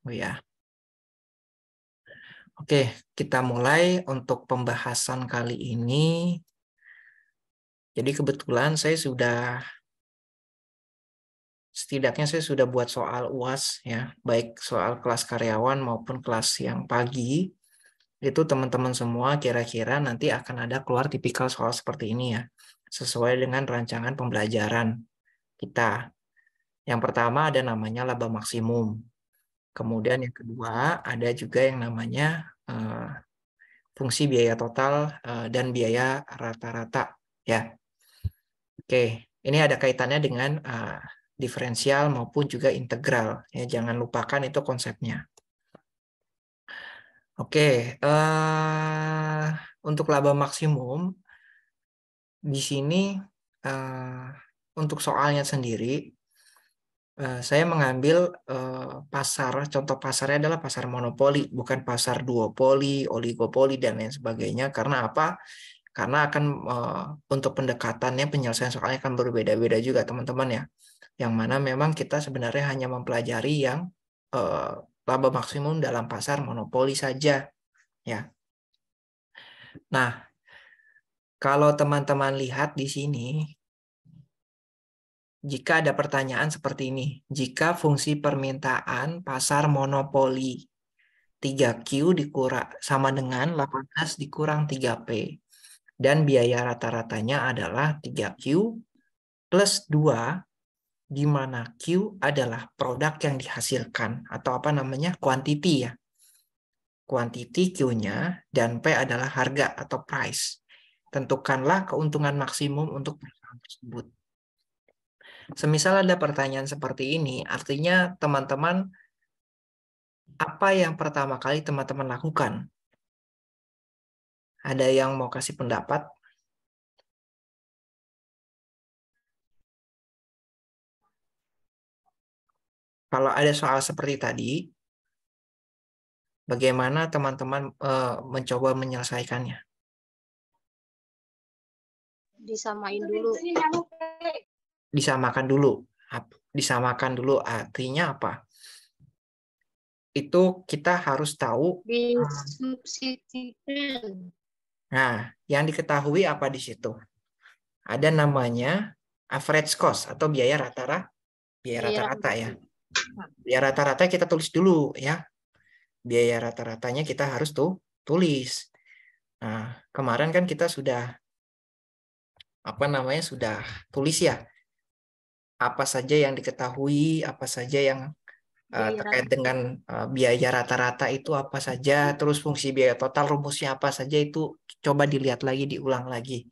Oh ya. Oke, kita mulai untuk pembahasan kali ini. Jadi kebetulan saya sudah setidaknya saya sudah buat soal UAS ya, baik soal kelas karyawan maupun kelas yang pagi. Itu teman-teman semua kira-kira nanti akan ada keluar tipikal soal seperti ini ya, sesuai dengan rancangan pembelajaran kita. Yang pertama ada namanya laba maksimum. Kemudian yang kedua ada juga yang namanya uh, fungsi biaya total uh, dan biaya rata-rata ya. Oke, ini ada kaitannya dengan uh, diferensial maupun juga integral ya. Jangan lupakan itu konsepnya. Oke, uh, untuk laba maksimum di sini uh, untuk soalnya sendiri Eh, saya mengambil eh, pasar, contoh pasarnya adalah pasar monopoli, bukan pasar duopoli, oligopoli, dan lain sebagainya. Karena apa? Karena akan eh, untuk pendekatannya penyelesaian soalnya akan berbeda-beda juga teman-teman ya. Yang mana memang kita sebenarnya hanya mempelajari yang laba maksimum dalam pasar monopoli saja ya. Nah, kalau teman-teman lihat di sini jika ada pertanyaan seperti ini. Jika fungsi permintaan pasar monopoli 3Q dikurang sama dengan 18 dikurang 3P. Dan biaya rata-ratanya adalah 3Q plus 2 di mana Q adalah produk yang dihasilkan atau apa namanya quantity ya. Quantity Q-nya dan P adalah harga atau price. Tentukanlah keuntungan maksimum untuk perusahaan tersebut. Semisal ada pertanyaan seperti ini, artinya teman-teman apa yang pertama kali teman-teman lakukan? Ada yang mau kasih pendapat? Kalau ada soal seperti tadi, bagaimana teman-teman eh, mencoba menyelesaikannya? Disamain dulu disamakan dulu. Disamakan dulu artinya apa? Itu kita harus tahu. Nah, yang diketahui apa di situ? Ada namanya average cost atau biaya rata-rata. Biaya iya. rata-rata ya. Nah. Biaya rata-rata kita tulis dulu ya. Biaya rata-ratanya kita harus tuh tulis. Nah, kemarin kan kita sudah apa namanya sudah tulis ya apa saja yang diketahui, apa saja yang uh, terkait dengan uh, biaya rata-rata itu apa saja, terus fungsi biaya total rumusnya apa saja itu coba dilihat lagi, diulang lagi.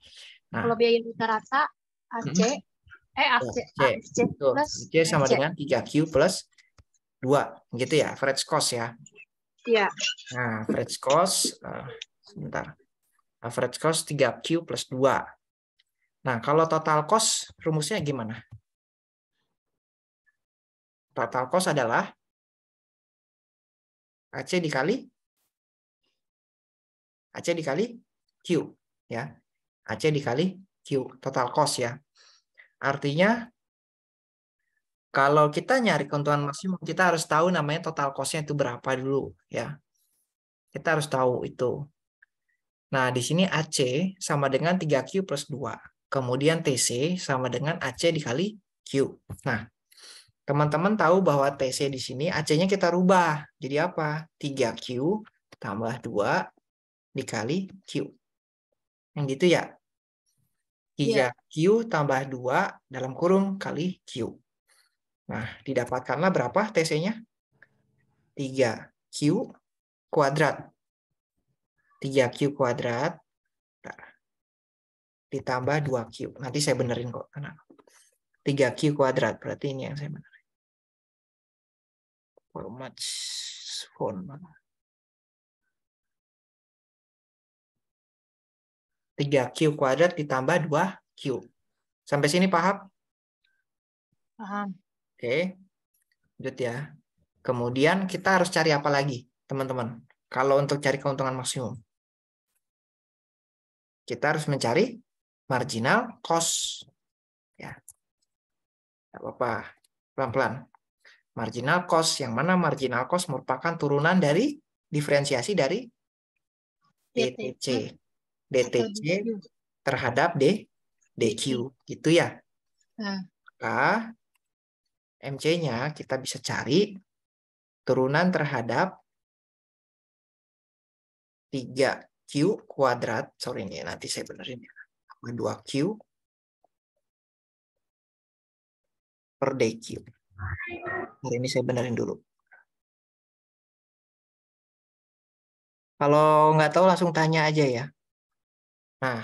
Nah, kalau biaya rata-rata AC hmm. eh AC iya, AC, AC plus AC sama dengan 3Q plus 2 gitu ya, average cost ya. Iya. Nah, average cost uh, sebentar. Average cost 3Q plus 2. Nah, kalau total cost rumusnya gimana? Total cost adalah AC dikali AC dikali Q ya. AC dikali Q total cost ya. Artinya kalau kita nyari keuntungan maksimum kita harus tahu namanya total cost itu berapa dulu ya. Kita harus tahu itu. Nah, di sini AC sama dengan 3Q plus 2. Kemudian TC sama dengan AC dikali Q. Nah, Teman-teman tahu bahwa TC di sini AC-nya kita rubah. Jadi apa? 3Q tambah 2 dikali Q. Yang gitu ya? 3Q iya. yeah. tambah 2 dalam kurung kali Q. Nah, didapatkanlah berapa TC-nya? 3Q kuadrat. 3Q kuadrat nah, ditambah 2Q. Nanti saya benerin kok. 3Q kuadrat, berarti ini yang saya bener format font tiga q kuadrat ditambah dua q sampai sini paham paham oke lanjut ya kemudian kita harus cari apa lagi teman-teman kalau untuk cari keuntungan maksimum kita harus mencari marginal cost ya apa-apa pelan-pelan marginal cost yang mana marginal cost merupakan turunan dari diferensiasi dari DTC DTC terhadap D DQ hmm. gitu ya nah. maka MC-nya kita bisa cari turunan terhadap 3Q kuadrat sorry nih, nanti saya benerin ya 2Q per DQ Hari ini saya benerin dulu. Kalau nggak tahu langsung tanya aja ya. Nah,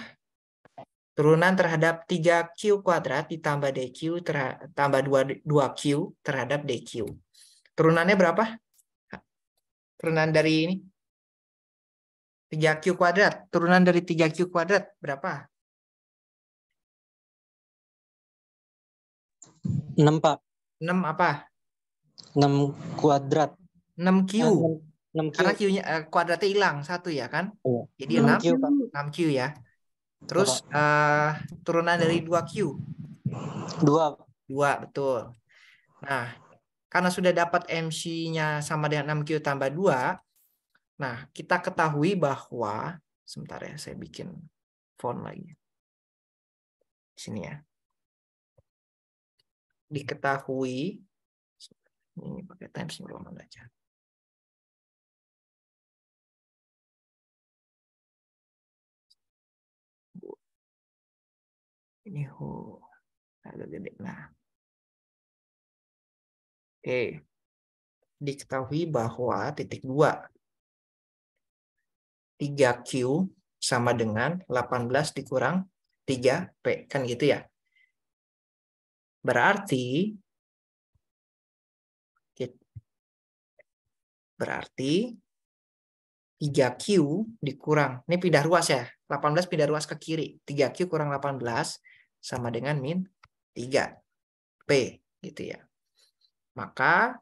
turunan terhadap 3Q kuadrat ditambah DQ tambah 2, 2Q terhadap DQ. Turunannya berapa? Turunan dari ini? 3Q kuadrat. Turunan dari 3Q kuadrat berapa? 6, Pak. 6 apa? 6 kuadrat. 6 Q. 6, Q. Karena Q-nya uh, kuadratnya hilang satu ya kan? Oh. Jadi 6 Q, 6 Q ya. Terus uh, turunan dari 2 Q. 2. 2 betul. Nah, karena sudah dapat MC-nya sama dengan 6Q tambah 2, nah kita ketahui bahwa sebentar ya saya bikin font lagi. sini ya diketahui ini pakai Times New Roman aja. Ini ho agak gede. Nah, oke diketahui bahwa titik dua 3Q sama dengan 18 dikurang 3P. Kan gitu ya? Berarti berarti 3Q dikurang. Ini pindah ruas ya. 18 pindah ruas ke kiri. 3Q kurang 18 sama dengan min 3. P gitu ya. Maka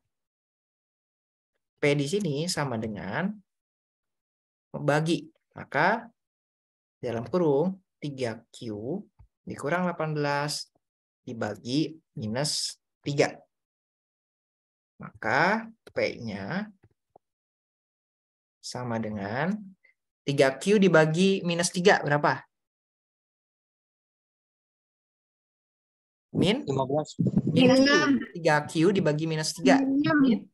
P di sini sama dengan membagi. Maka dalam kurung 3Q dikurang 18 dibagi minus 3. Maka P-nya sama dengan 3Q dibagi minus 3 berapa? Min? 15. Min Q. 3Q dibagi minus 3. Min?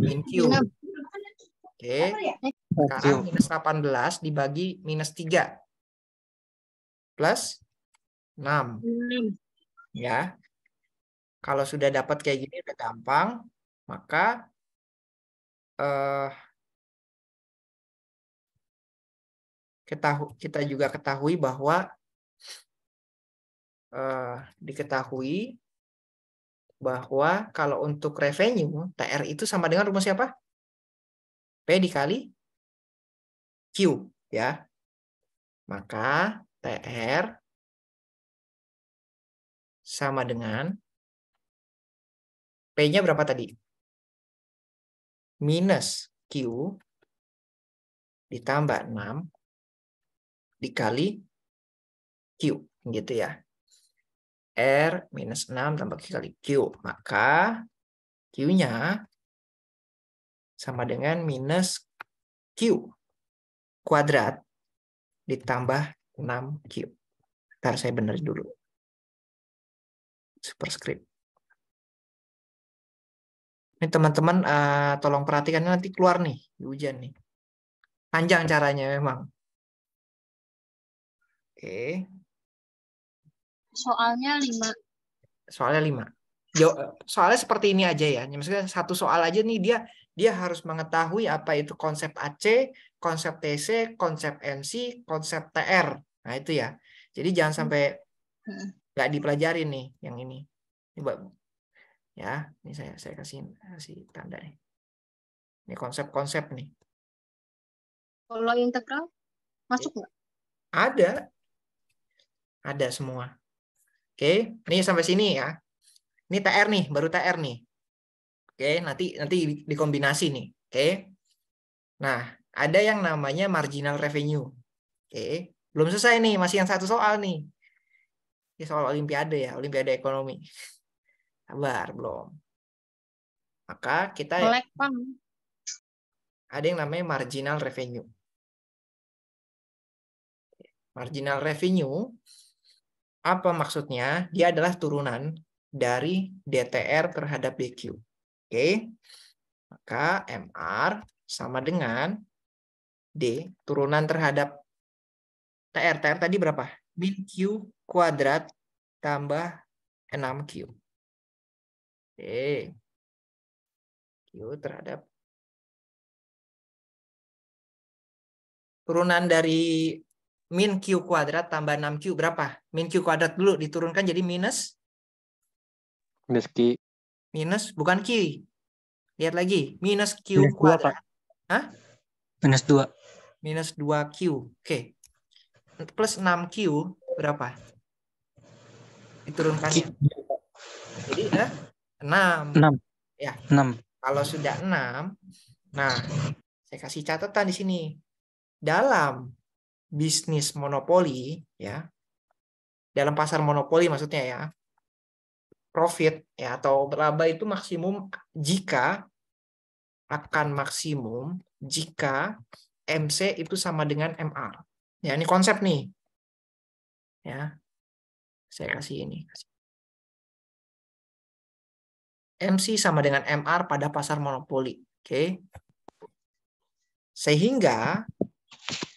Min Q. Oke. Ya? Sekarang minus 18 dibagi minus 3. Plus? 6. Ya. Kalau sudah dapat kayak gini udah gampang, maka eh, kita kita juga ketahui bahwa eh, diketahui bahwa kalau untuk revenue, TR itu sama dengan rumus siapa? P dikali Q. ya. Maka TR sama dengan P-nya berapa tadi? Minus Q ditambah 6 dikali Q gitu ya. R minus 6 tambah Q kali Q. Maka Q-nya sama dengan minus Q kuadrat ditambah 6Q. Ntar saya bener dulu superscript. Ini teman-teman uh, tolong perhatikan nanti keluar nih di ujian nih. Panjang caranya memang. Oke. Soalnya lima. Soalnya 5. Soalnya seperti ini aja ya. Maksudnya satu soal aja nih dia dia harus mengetahui apa itu konsep AC, konsep TC, konsep NC, konsep TR. Nah, itu ya. Jadi jangan hmm. sampai hmm nggak dipelajari nih yang ini. Ini buat ya, ini saya saya kasih kasih tanda nih. Ini konsep-konsep nih. Kalau integral masuk nggak? Ada. Ada semua. Oke, ini sampai sini ya. Ini TR nih, baru TR nih. Oke, nanti nanti dikombinasi nih. Oke. Nah, ada yang namanya marginal revenue. Oke, belum selesai nih, masih yang satu soal nih ya soal olimpiade ya, olimpiade ekonomi. Sabar, belum. Maka kita Melek, ada yang namanya marginal revenue. Marginal revenue apa maksudnya? Dia adalah turunan dari DTR terhadap DQ. Oke. Okay? Maka MR sama dengan D turunan terhadap TR. TR tadi berapa? min Q kuadrat tambah 6Q. Oke. Q terhadap turunan dari min Q kuadrat tambah 6Q berapa? Min Q kuadrat dulu diturunkan jadi minus? Minus Q. Minus, bukan Q. Lihat lagi, minus Q minus kuadrat. 2, Hah? Minus 2. Minus 2Q. Oke plus 6Q berapa? Diturunkannya. Jadi eh, 6. 6. Ya. 6. Kalau sudah 6, nah saya kasih catatan di sini. Dalam bisnis monopoli ya. Dalam pasar monopoli maksudnya ya. Profit ya atau laba itu maksimum jika akan maksimum jika MC itu sama dengan MR. Ya, ini konsep nih. Ya. Saya ya. kasih ini. MC sama dengan MR pada pasar monopoli. Oke. Okay. Sehingga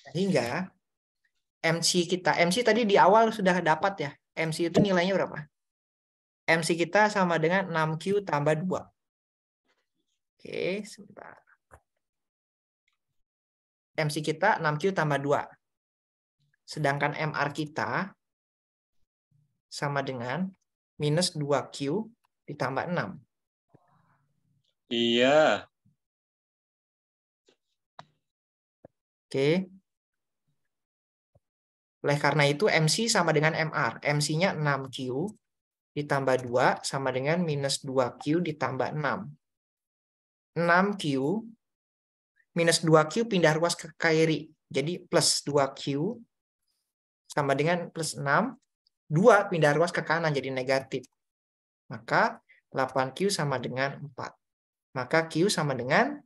sehingga MC kita, MC tadi di awal sudah dapat ya. MC itu nilainya berapa? MC kita sama dengan 6Q tambah 2. Oke, sebentar. MC kita 6Q tambah 2. Sedangkan MR kita sama dengan minus 2Q ditambah 6. Iya. Oke. Oleh karena itu MC sama dengan MR. MC-nya 6Q ditambah 2 sama dengan minus 2Q ditambah 6. 6Q minus 2Q pindah ruas ke kiri. Jadi plus 2Q sama dengan plus 6. 2 pindah ruas ke kanan jadi negatif. Maka 8Q sama dengan 4. Maka Q sama dengan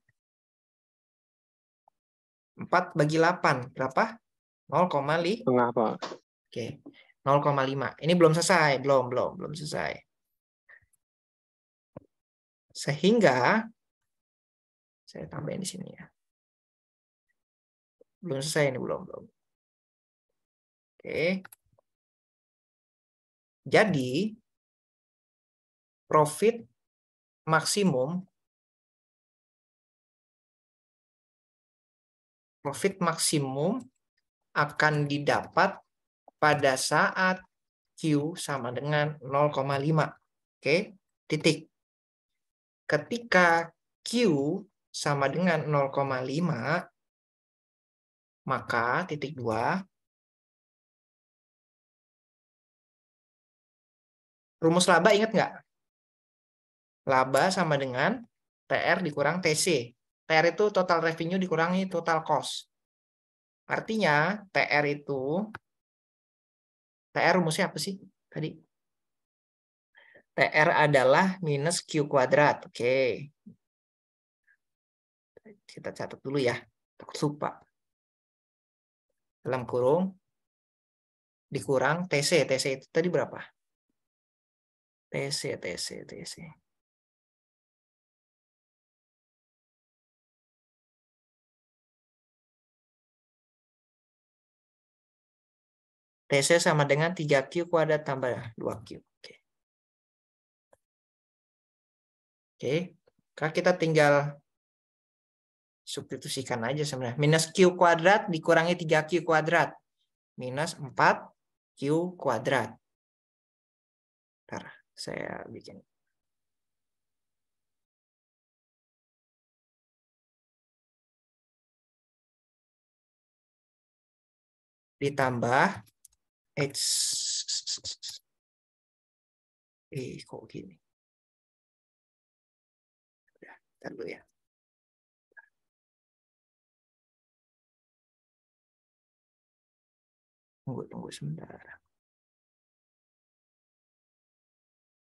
4 bagi 8. Berapa? 0,5. Oke. 0,5. Ini belum selesai. Belum, belum, belum selesai. Sehingga, saya tambahin di sini ya. Belum selesai ini, belum, belum. Oke. Jadi profit maksimum profit maksimum akan didapat pada saat Q sama dengan 0,5. Oke, titik. Ketika Q sama dengan 0,5, maka titik 2, Rumus laba ingat nggak? Laba sama dengan TR dikurang TC. TR itu total revenue dikurangi total cost. Artinya TR itu TR rumusnya apa sih tadi? TR adalah minus Q kuadrat. Oke. Okay. Kita catat dulu ya. Takut lupa. Dalam kurung dikurang TC. TC itu tadi berapa? TC, TC, TC. TC sama dengan 3Q kuadrat tambah 2Q. Oke. Oke. Kak kita tinggal substitusikan aja sebenarnya. Minus Q kuadrat dikurangi 3Q kuadrat. Minus 4Q kuadrat. Bentar saya bikin ditambah x eh kok gini udah ntar dulu ya tunggu tunggu sebentar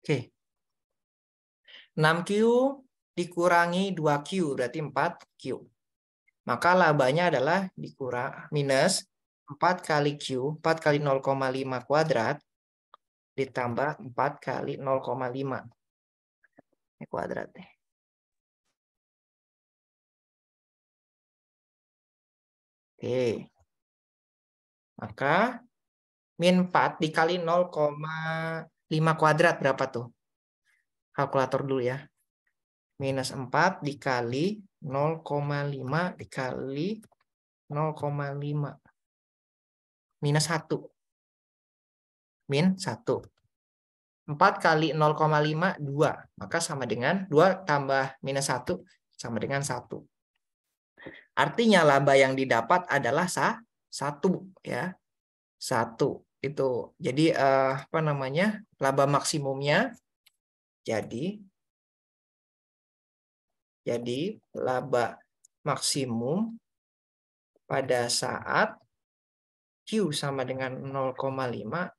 Oke. 6Q dikurangi 2Q berarti 4Q. Maka labanya adalah dikurang minus 4 kali Q, 4 kali 0,5 kuadrat ditambah 4 kali 0,5. kuadrat Oke. Maka min 4 dikali 0,5 5 kuadrat berapa tuh? Kalkulator dulu ya. Minus 4 dikali 0,5 dikali 0,5. Minus 1. Min 1. 4 kali 0,5, 2. Maka sama dengan 2 tambah minus 1 sama dengan 1. Artinya laba yang didapat adalah sa 1. Ya. 1 itu jadi uh, apa namanya laba maksimumnya jadi jadi laba maksimum pada saat Q sama dengan 0,5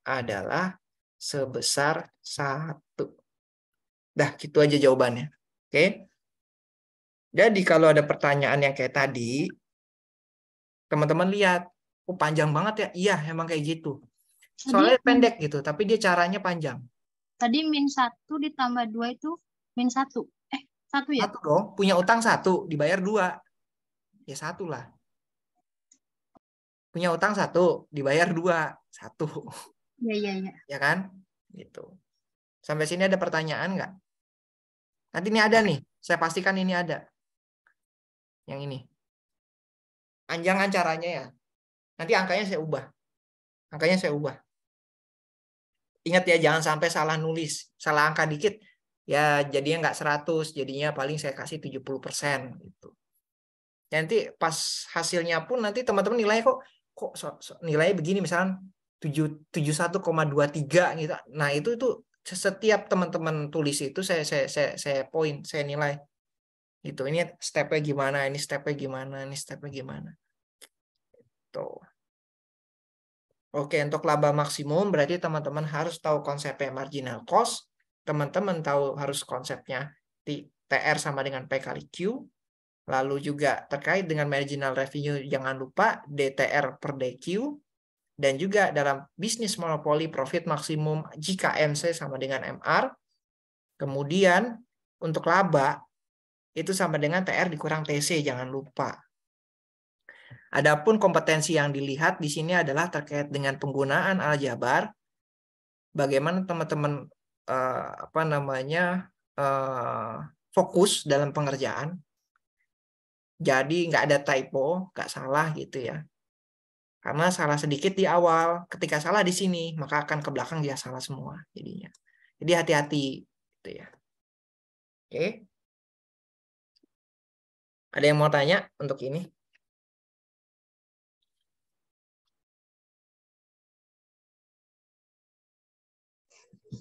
adalah sebesar satu Dah, gitu aja jawabannya. Oke. Jadi kalau ada pertanyaan yang kayak tadi, teman-teman lihat, oh panjang banget ya. Iya, emang kayak gitu. Soalnya Tadi, pendek gitu, tapi dia caranya panjang. Tadi min satu ditambah dua itu min satu. Eh, satu ya? Satu dong. Punya utang satu, dibayar dua. Ya satu lah. Punya utang satu, dibayar dua. Satu. ya ya ya Ya kan? Gitu. Sampai sini ada pertanyaan nggak? Nanti ini ada nih. Saya pastikan ini ada. Yang ini. Panjangan caranya ya. Nanti angkanya saya ubah. Angkanya saya ubah ingat ya jangan sampai salah nulis, salah angka dikit ya jadinya nggak 100, jadinya paling saya kasih 70% gitu. Nanti pas hasilnya pun nanti teman-teman nilai kok kok so, so, nilainya begini misalnya dua 71,23 gitu. Nah, itu itu setiap teman-teman tulis itu saya saya saya saya poin, saya nilai. Gitu. Ini stepnya gimana, ini stepnya gimana, ini stepnya gimana. Tuh. Gitu. Oke, untuk laba maksimum berarti teman-teman harus tahu konsepnya marginal cost, teman-teman tahu harus konsepnya TR sama dengan P kali Q, lalu juga terkait dengan marginal revenue jangan lupa DTR per DQ, dan juga dalam bisnis monopoli profit maksimum jika MC sama dengan MR, kemudian untuk laba itu sama dengan TR dikurang TC, jangan lupa. Adapun kompetensi yang dilihat di sini adalah terkait dengan penggunaan aljabar. Bagaimana teman-teman uh, apa namanya uh, fokus dalam pengerjaan. Jadi nggak ada typo, nggak salah gitu ya. Karena salah sedikit di awal, ketika salah di sini, maka akan ke belakang dia salah semua jadinya. Jadi hati-hati gitu ya. Oke. Ada yang mau tanya untuk ini?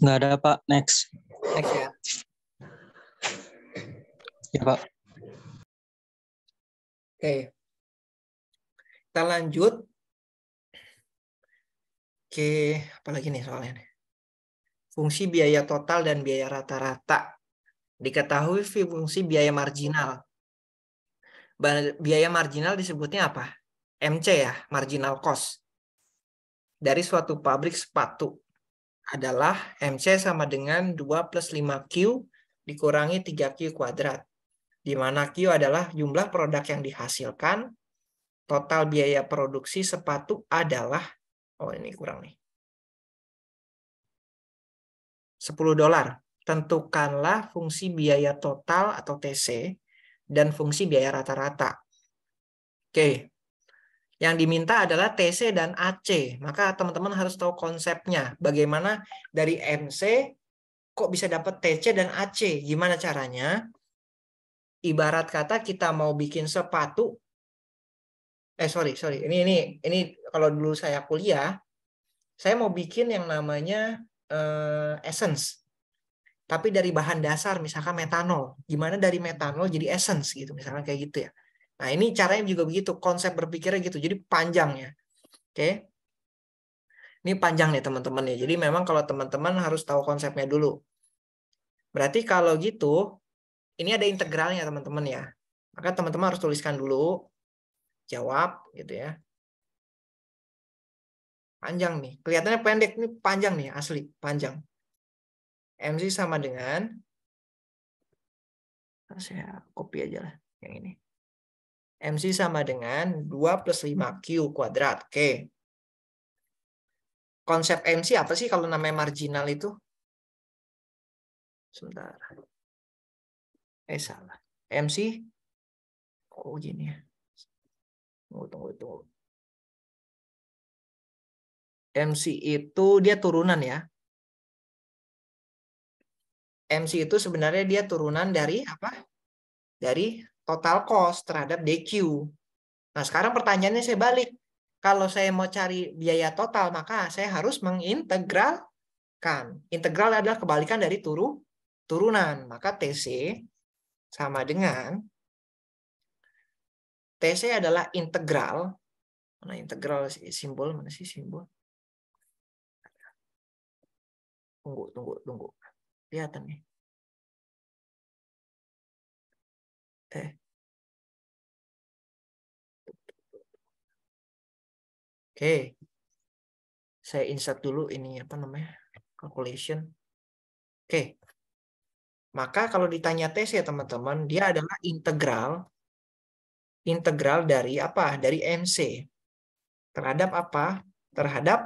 Nggak ada, Pak. Next. Next ya. Ya, Pak. Oke. Kita lanjut. Oke, apalagi nih soalnya nih. Fungsi biaya total dan biaya rata-rata. Diketahui fungsi biaya marginal. Biaya marginal disebutnya apa? MC ya, marginal cost. Dari suatu pabrik sepatu adalah MC sama dengan 2 plus 5Q dikurangi 3Q kuadrat, di mana Q adalah jumlah produk yang dihasilkan, total biaya produksi sepatu adalah, oh ini kurang nih, 10 dolar. Tentukanlah fungsi biaya total atau TC dan fungsi biaya rata-rata. Oke, yang diminta adalah TC dan AC. Maka teman-teman harus tahu konsepnya. Bagaimana dari MC kok bisa dapat TC dan AC? Gimana caranya? Ibarat kata kita mau bikin sepatu eh sorry sorry ini ini ini kalau dulu saya kuliah saya mau bikin yang namanya eh, essence tapi dari bahan dasar misalkan metanol gimana dari metanol jadi essence gitu misalkan kayak gitu ya Nah, ini caranya juga begitu, konsep berpikirnya gitu. Jadi panjang ya. Oke. Ini panjang nih teman-teman ya. Jadi memang kalau teman-teman harus tahu konsepnya dulu. Berarti kalau gitu, ini ada integralnya teman-teman ya. Maka teman-teman harus tuliskan dulu, jawab gitu ya. Panjang nih. Kelihatannya pendek, ini panjang nih, asli, panjang. MC sama dengan, saya kopi aja lah yang ini. MC sama dengan 2 plus 5Q hmm. kuadrat. Oke. Konsep MC apa sih kalau namanya marginal itu? Sebentar. Eh, salah. MC? Oh, gini ya. Tunggu, tunggu, tunggu. MC itu dia turunan ya. MC itu sebenarnya dia turunan dari apa? Dari total cost terhadap DQ. Nah, sekarang pertanyaannya saya balik. Kalau saya mau cari biaya total, maka saya harus mengintegralkan. Integral adalah kebalikan dari turu, turunan. Maka TC sama dengan TC adalah integral. Mana integral simbol? Mana sih simbol? Tunggu, tunggu, tunggu. Lihat nih. eh Oke. Saya insert dulu ini apa namanya? calculation. Oke. Maka kalau ditanya ya teman-teman, dia adalah integral integral dari apa? Dari MC. Terhadap apa? Terhadap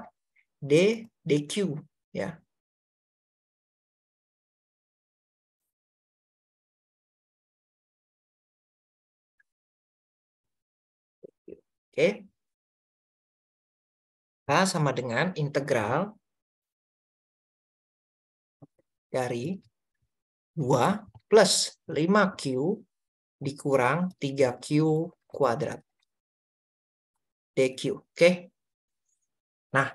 D dq ya. Oke. K sama dengan integral dari 2 plus 5Q dikurang 3Q kuadrat. DQ, oke? Okay? Nah,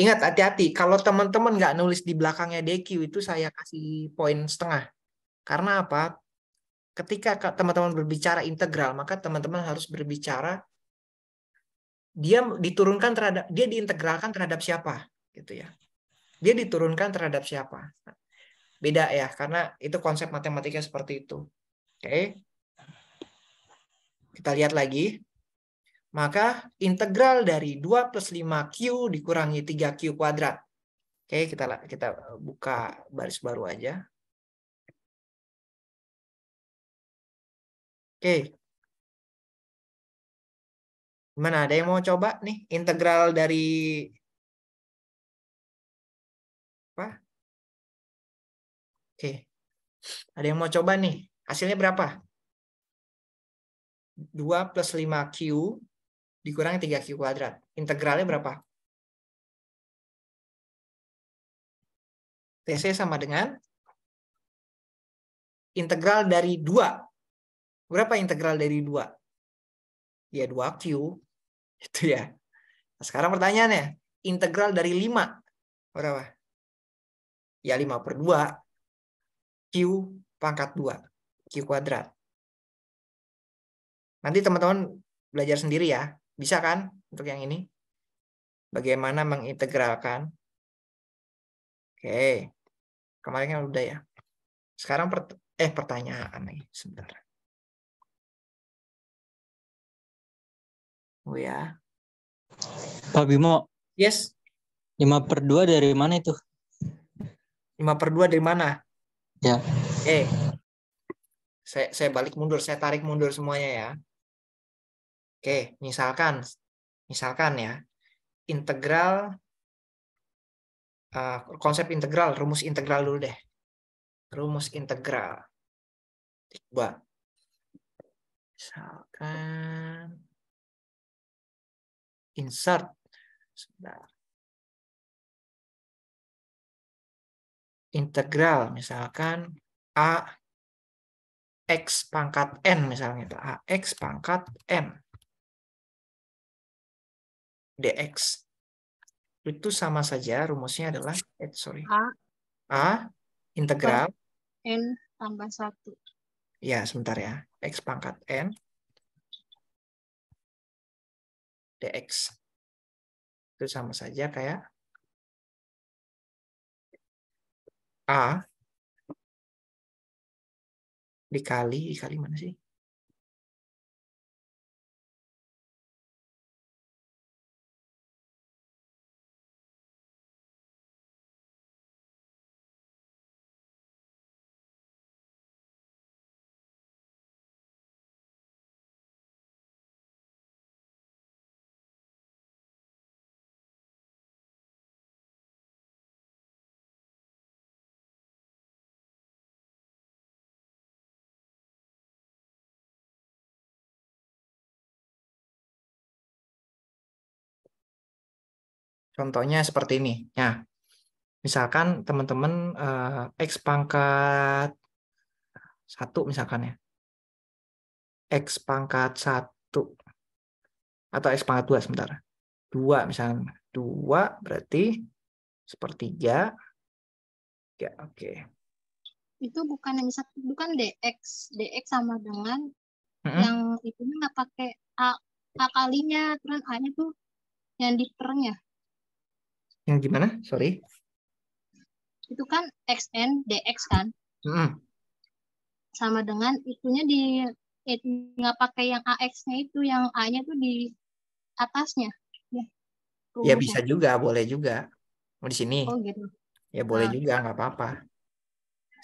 ingat hati-hati. Kalau teman-teman nggak nulis di belakangnya DQ, itu saya kasih poin setengah. Karena apa? Ketika teman-teman berbicara integral, maka teman-teman harus berbicara dia diturunkan terhadap dia diintegralkan terhadap siapa gitu ya dia diturunkan terhadap siapa beda ya karena itu konsep matematika seperti itu oke okay. kita lihat lagi maka integral dari 2 plus 5Q dikurangi 3Q kuadrat. Oke, kita kita buka baris baru aja. Oke, Mana ada yang mau coba nih integral dari apa? Oke. Ada yang mau coba nih? Hasilnya berapa? 2 plus 5Q dikurangi 3Q kuadrat. Integralnya berapa? TC sama dengan integral dari 2. Berapa integral dari 2? Ya 2Q itu ya. Nah, sekarang pertanyaannya, integral dari 5 berapa? Ya 5 per 2 Q pangkat 2. Q kuadrat. Nanti teman-teman belajar sendiri ya. Bisa kan untuk yang ini? Bagaimana mengintegralkan? Oke. Kemarin kan udah ya. Sekarang per eh pertanyaan nih sebentar. Oh ya. Pak Bimo. Yes. 5 per 2 dari mana itu? 5 per 2 dari mana? Ya. Eh. Saya, saya balik mundur, saya tarik mundur semuanya ya. Oke, misalkan, misalkan ya, integral, uh, konsep integral, rumus integral dulu deh. Rumus integral. Coba. Misalkan, insert. Sebentar. Integral misalkan A X pangkat N misalnya. itu A X pangkat N. DX. Itu sama saja rumusnya adalah, eh, sorry. A. A integral. N tambah satu Ya, sebentar ya. X pangkat N dx. Itu sama saja kayak A dikali, dikali mana sih? Contohnya seperti ini. Ya, misalkan teman-teman uh, x pangkat satu misalkan ya, x pangkat satu atau x pangkat dua sebentar. Dua misalkan dua berarti sepertiga. Ya, oke. Okay. Itu bukan yang satu, bukan dx, dx sama dengan -hmm. yang itu nggak pakai a, a kalinya, terus a-nya tuh yang di ya. Yang gimana? Sorry. Itu kan xn dx kan? Hmm. Sama dengan itunya di eh, nggak pakai yang ax-nya itu, yang a-nya tuh di atasnya. Ya, ya bisa juga, boleh juga. Mau oh, di sini? Oh gitu. Ya boleh nah. juga, nggak apa-apa.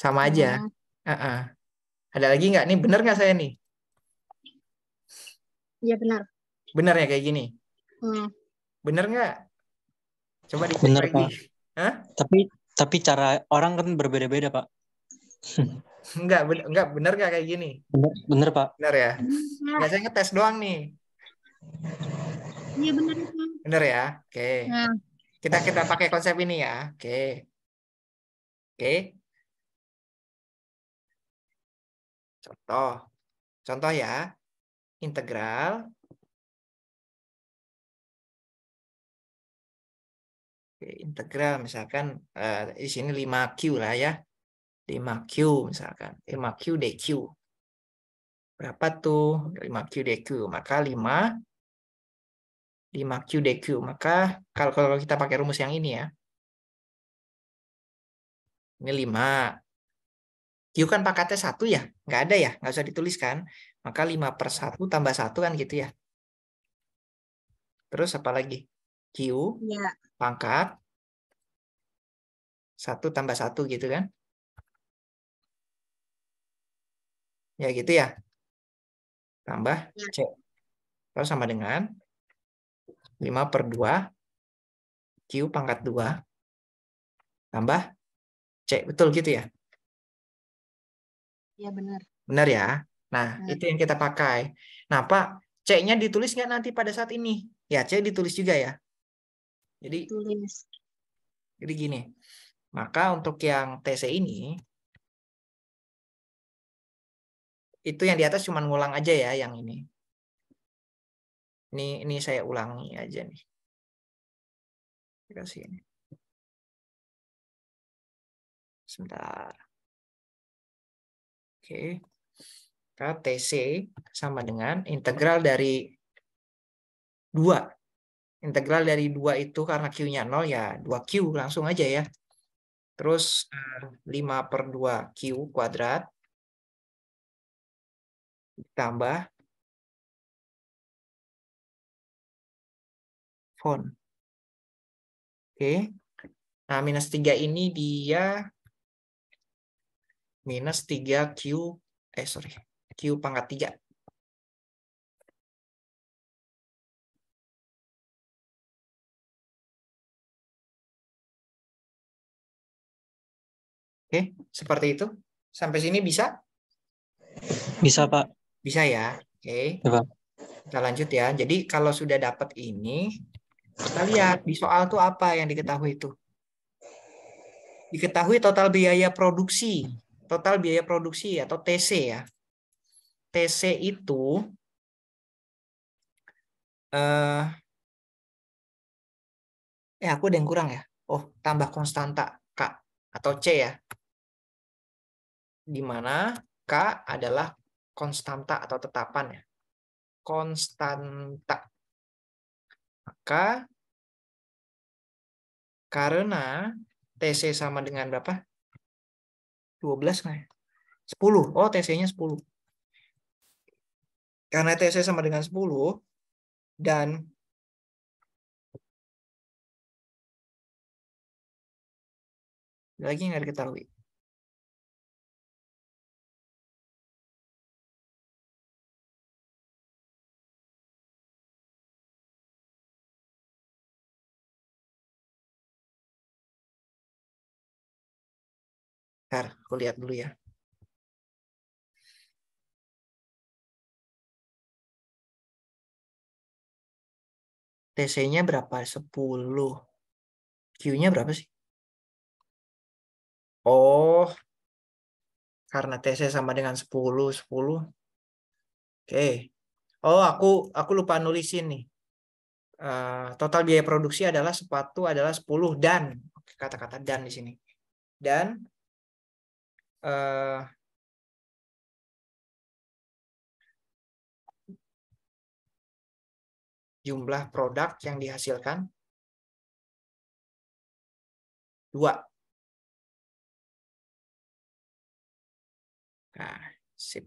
Sama hmm. aja. Nah. Uh -uh. Ada lagi nggak nih? benar nggak saya nih? Iya benar. Benar ya kayak gini? Hmm. Benar nggak? Coba dicek Bener, lagi. Pak. Hah? Tapi tapi cara orang kan berbeda-beda, Pak. enggak, bener, enggak benar gak kayak gini? Bener, bener Pak. benar ya? Enggak, saya ngetes doang nih. Iya benar pak. benar ya? Oke. Okay. Nah. Kita kita pakai konsep ini ya. Oke. Okay. Oke. Okay. Contoh. Contoh ya. Integral integral misalkan uh, eh, di sini 5Q lah ya. 5Q misalkan. 5Q DQ. Berapa tuh 5Q DQ? Maka 5 5Q DQ. Maka kalau, kalau kita pakai rumus yang ini ya. Ini 5. Q kan pakatnya 1 ya? Nggak ada ya? Nggak usah dituliskan. Maka 5 per 1 tambah 1 kan gitu ya. Terus apa lagi? Q ya. pangkat satu tambah satu gitu kan? Ya gitu ya. Tambah ya. C. Kalau sama dengan 5 per 2 Q pangkat 2 tambah C. Betul gitu ya? iya benar. Benar ya? Nah benar. itu yang kita pakai. Nah Pak, C-nya ditulis nggak nanti pada saat ini? Ya C ditulis juga ya? Jadi tulis. Gitu, jadi gini. Maka untuk yang TC ini itu yang di atas cuma ngulang aja ya yang ini. Ini ini saya ulangi aja nih. Kita kasih ini. Sebentar. Oke. Maka TC sama dengan integral dari 2 integral dari 2 itu karena Q-nya 0 ya 2Q langsung aja ya. Terus 5 per 2Q kuadrat ditambah font. Oke. Nah, minus 3 ini dia minus 3Q, eh sorry, Q pangkat 3. Oke, seperti itu. Sampai sini bisa? Bisa, Pak. Bisa ya. Oke. Ya, Kita lanjut ya. Jadi kalau sudah dapat ini, kita lihat di soal tuh apa yang diketahui itu. Diketahui total biaya produksi, total biaya produksi ya, atau TC ya. TC itu eh eh aku ada yang kurang ya. Oh, tambah konstanta K atau C ya di mana K adalah konstanta atau tetapan ya. Konstanta. Maka karena TC sama dengan berapa? 12 kan? 10. Oh, TC-nya 10. Karena TC sama dengan 10 dan lagi nggak diketahui. Ntar, aku lihat dulu ya. TC-nya berapa? 10. Q-nya berapa sih? Oh, karena TC sama dengan 10, 10. Oke. Okay. Oh, aku aku lupa nulisin nih. Uh, total biaya produksi adalah sepatu adalah 10 dan kata-kata dan di sini. Dan uh, jumlah produk yang dihasilkan? Dua. Nah, sip.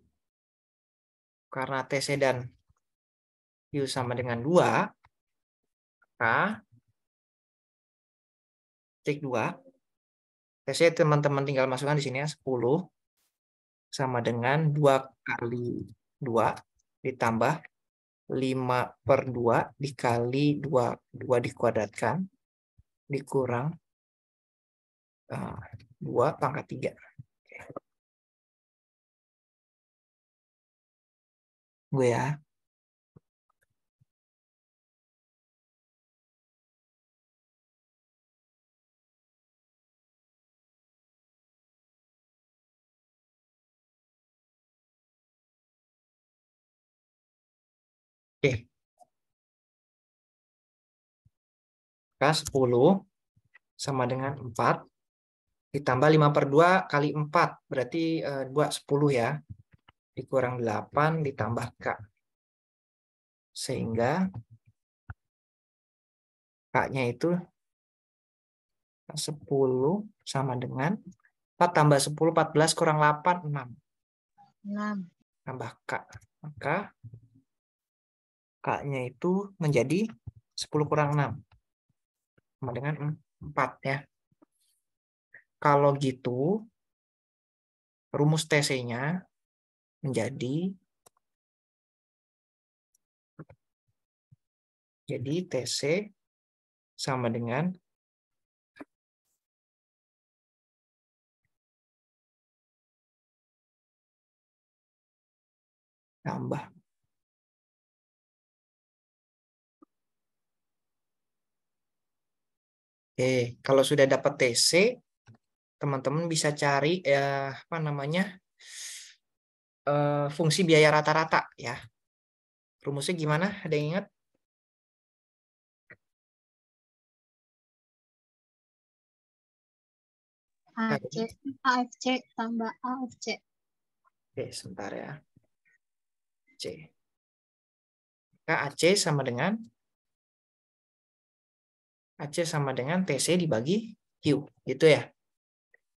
Karena TC dan U sama dengan 2, maka titik 2, Biasanya teman-teman tinggal masukkan di sini ya, 10 sama dengan 2 kali 2 ditambah 5 per 2 dikali 2, 2 dikuadratkan dikurang uh, eh, 2 pangkat 3. Gue ya. Oke. K 10 sama dengan 4 ditambah 5 per 2 kali 4 berarti 2 eh, 10 ya dikurang 8 ditambah K sehingga K-nya itu 10 sama dengan 4 tambah 10 14 kurang 8 6 6 tambah K maka K-nya itu menjadi 10 kurang 6. Sama dengan 4 ya. Kalau gitu, rumus TC-nya menjadi jadi TC sama dengan tambah Oke, kalau sudah dapat TC, teman-teman bisa cari ya, apa namanya eh, fungsi biaya rata-rata ya. Rumusnya gimana? Ada yang ingat? AFC, AFC tambah AFC. Oke, sebentar ya. C. KAC AC sama dengan AC sama dengan TC dibagi Q, gitu ya.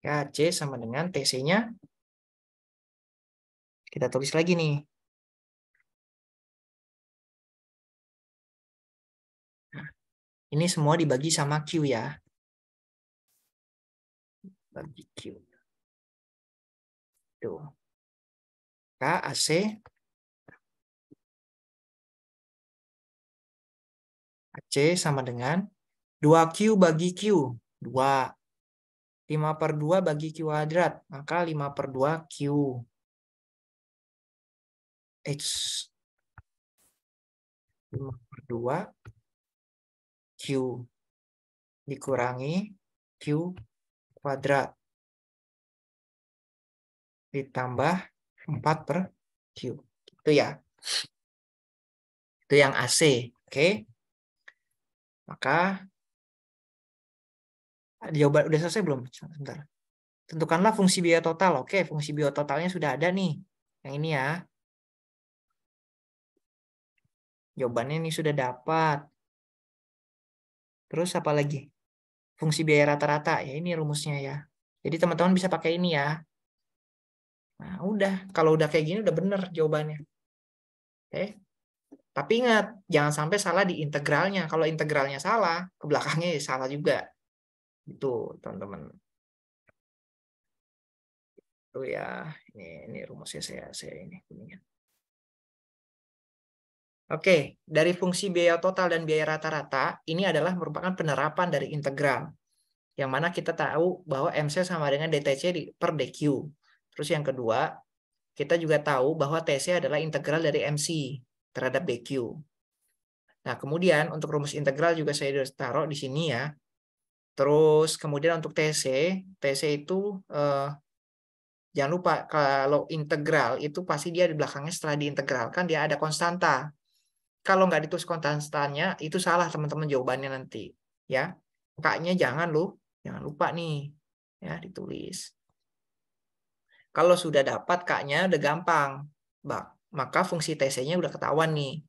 ya AC sama dengan TC-nya. Kita tulis lagi nih. Nah, ini semua dibagi sama Q ya. Bagi Q. Tuh. K, AC, AC sama dengan 2Q bagi Q, 2. 5 per 2 bagi Q kuadrat, maka 5 per 2 Q. X. 5 per 2 Q. Dikurangi Q kuadrat. Ditambah 4 per Q. Itu ya. Itu yang AC. Oke. Okay? Maka jawaban udah selesai belum? Sebentar. Tentukanlah fungsi biaya total. Oke, fungsi biaya totalnya sudah ada nih. Yang ini ya. Jawabannya ini sudah dapat. Terus apa lagi? Fungsi biaya rata-rata. Ya ini rumusnya ya. Jadi teman-teman bisa pakai ini ya. Nah, udah. Kalau udah kayak gini udah bener jawabannya. Oke. Tapi ingat, jangan sampai salah di integralnya. Kalau integralnya salah, ke belakangnya ya salah juga. Itu teman-teman. Itu oh ya, ini, ini rumusnya saya saya ini kuningan. Oke, dari fungsi biaya total dan biaya rata-rata, ini adalah merupakan penerapan dari integral. Yang mana kita tahu bahwa MC sama dengan DTC per DQ. Terus yang kedua, kita juga tahu bahwa TC adalah integral dari MC terhadap DQ. Nah, kemudian untuk rumus integral juga saya sudah taruh di sini ya. Terus kemudian untuk TC, TC itu eh, jangan lupa kalau integral itu pasti dia di belakangnya setelah diintegralkan dia ada konstanta. Kalau nggak ditulis konstantanya itu salah teman-teman jawabannya nanti, ya. Kaknya jangan lu, jangan lupa nih, ya ditulis. Kalau sudah dapat kaknya udah gampang, bak. Maka fungsi TC-nya udah ketahuan nih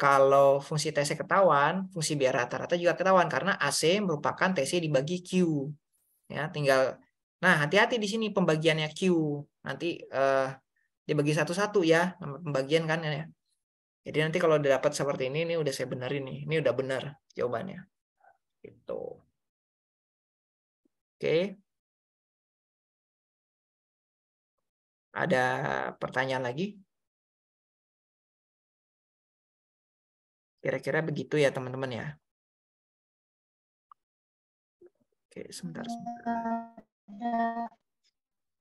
kalau fungsi TC ketahuan, fungsi biar rata-rata juga ketahuan karena AC merupakan TC dibagi Q. Ya, tinggal nah hati-hati di sini pembagiannya Q. Nanti eh, dibagi satu-satu ya, pembagian kan ya. Jadi nanti kalau dapat seperti ini, ini udah saya benerin nih. Ini udah benar jawabannya. Gitu. Oke. Ada pertanyaan lagi? Kira-kira begitu ya teman-teman ya. Oke, sebentar. sebentar.